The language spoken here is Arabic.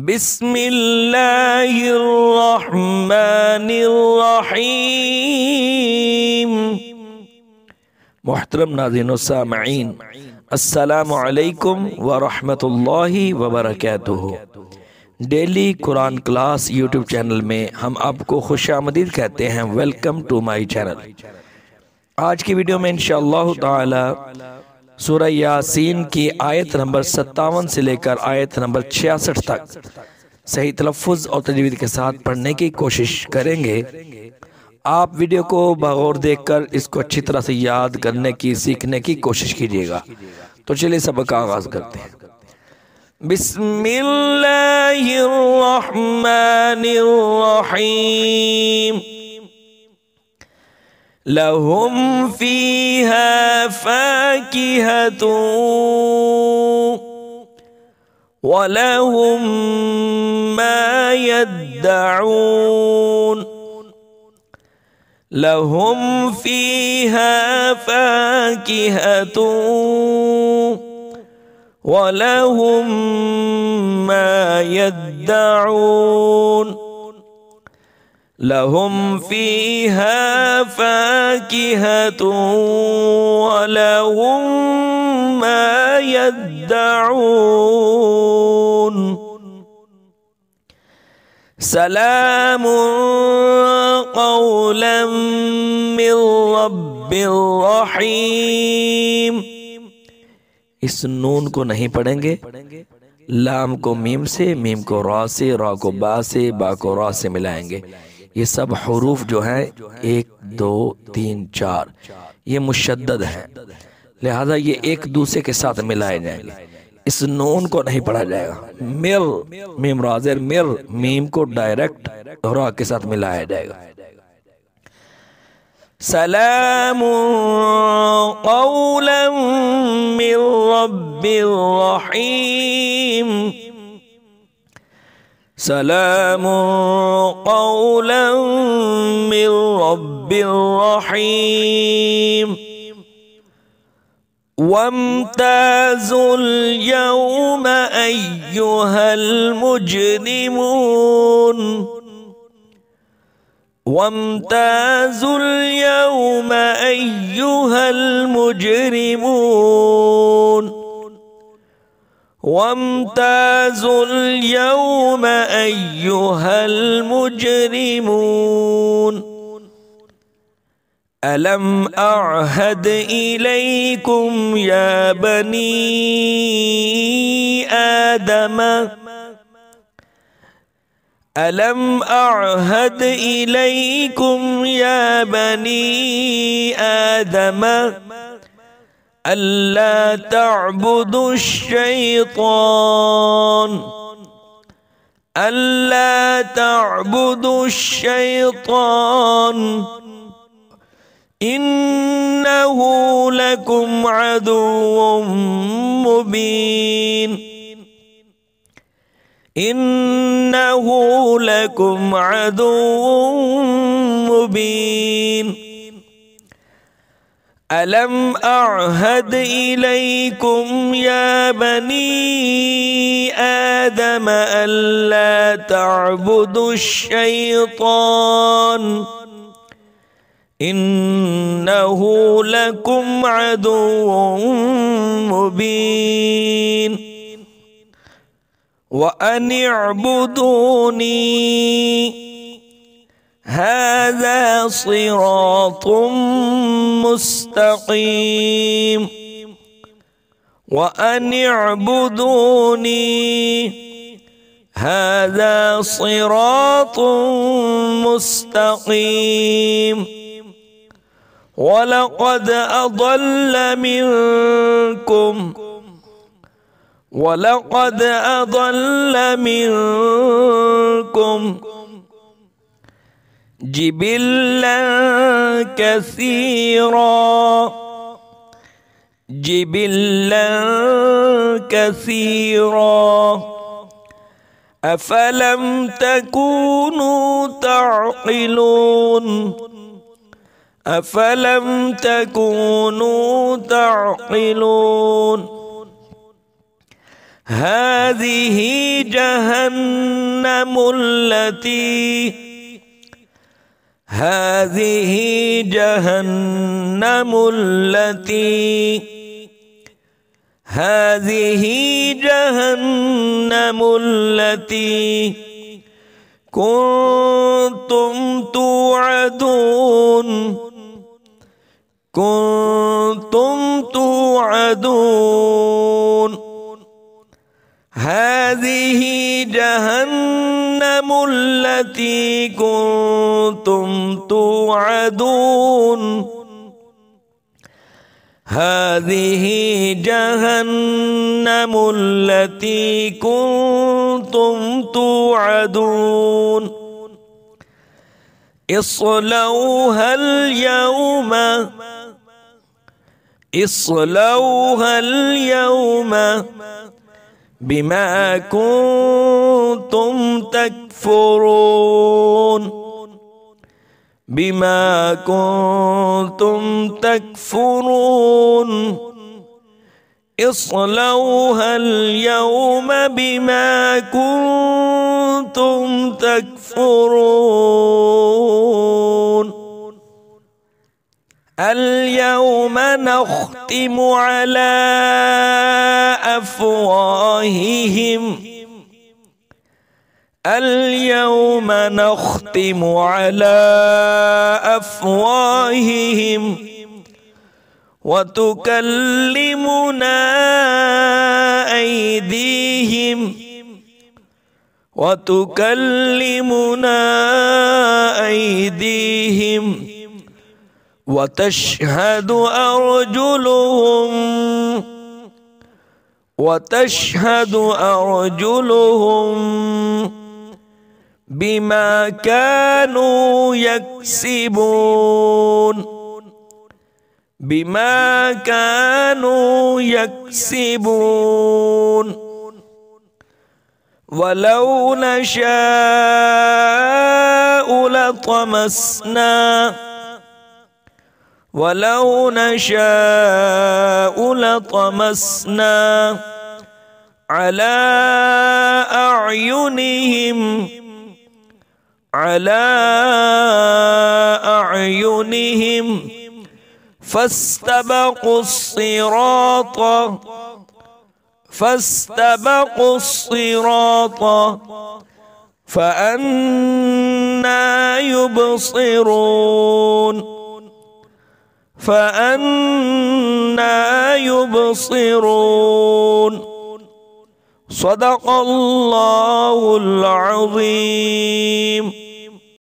بسم اللہ الرحمن الرحیم محترم ناظرین و سامعین السلام علیکم ورحمۃ اللہ وبرکاتہ ڈیلی قرآن کلاس یوٹیوب چینل میں ہم آپ کو خوش آمدید کہتے ہیں ویلکم ٹو مائی چینل آج کی ویڈیو میں انشاءاللہ تعالی سورہ یاسین کی آیت نمبر ستاون سے لے کر آیت نمبر چھیاسٹھ تک صحیح تلفظ اور تجوید کے ساتھ پڑھنے کی کوشش کریں گے آپ ویڈیو کو بغور دیکھ کر اس کو اچھی طرح سے یاد کرنے کی سیکھنے کی کوشش کیجیے گا تو چلیے سبق کا آغاز کرتے ہیں بسم اللہ الرحمن الرحیم لهم فيها فاكهة ولهم ما يدعون لهم فيها فاكهة ولهم ما يدعون لهم فيها فاكهة ولهم ما يدعون سلام قولا من رب الرحيم اس نون کو نہیں پڑھیں گے لام کو میم سے میم کو را سے را کو با سے با کو را سے ملائیں گے یہ سب حروف جو ہیں ایک دو تین چار یہ مشدد ہیں لہذا یہ ایک دوسرے کے ساتھ ملائے جائیں گے اس نون کو نہیں پڑھا جائے گا مر میم میم کو ڈائریکٹ ڈورا کے ساتھ ملایا جائے گا سلام قولا من رب الرحیم سلام قولا من رب رحيم وامتاز اليوم أيها المجرمون وامتاز اليوم أيها المجرمون وامتازوا اليوم أيها المجرمون ألم أعهد إليكم يا بني آدم ألم أعهد إليكم يا بني آدم ألا تعبدوا الشيطان ألا تعبدوا الشيطان إنه لكم عدو مبين إنه لكم عدو مبين ألم أعهد إليكم يا بني آدم ألا تعبدوا الشيطان إنه لكم عدو مبين وأن اعبدوني هذا صراط مستقيم وأن اعبدوني هذا صراط مستقيم ولقد أضل منكم ولقد أضل منكم جبلا كثيرا جبلا كثيرا أفلم تكونوا تعقلون أفلم تكونوا تعقلون هذه جهنم التي هذه جهنم التي هذه جهنم التي كنتم توعدون كنتم توعدون هذه جهنم التي كنتم توعدون هذه جهنم التي كنتم توعدون اصلوها اليوم اصلوها اليوم بما كنتم تكفرون بما كنتم تكفرون اصلوها اليوم بما كنتم تكفرون اليوم نختم تحتم على أفواههم اليوم نختم على أفواههم وتكلمنا أيديهم وتكلمنا وتشهد أرجلهم وتشهد أرجلهم بما كانوا يكسبون بما كانوا يكسبون ولو نشاء لطمسنا ولو نشاء لطمسنا على أعينهم على أعينهم فاستبقوا الصراط فاستبقوا الصراط فأنا يبصرون فأنا يبصرون صدق الله العظيم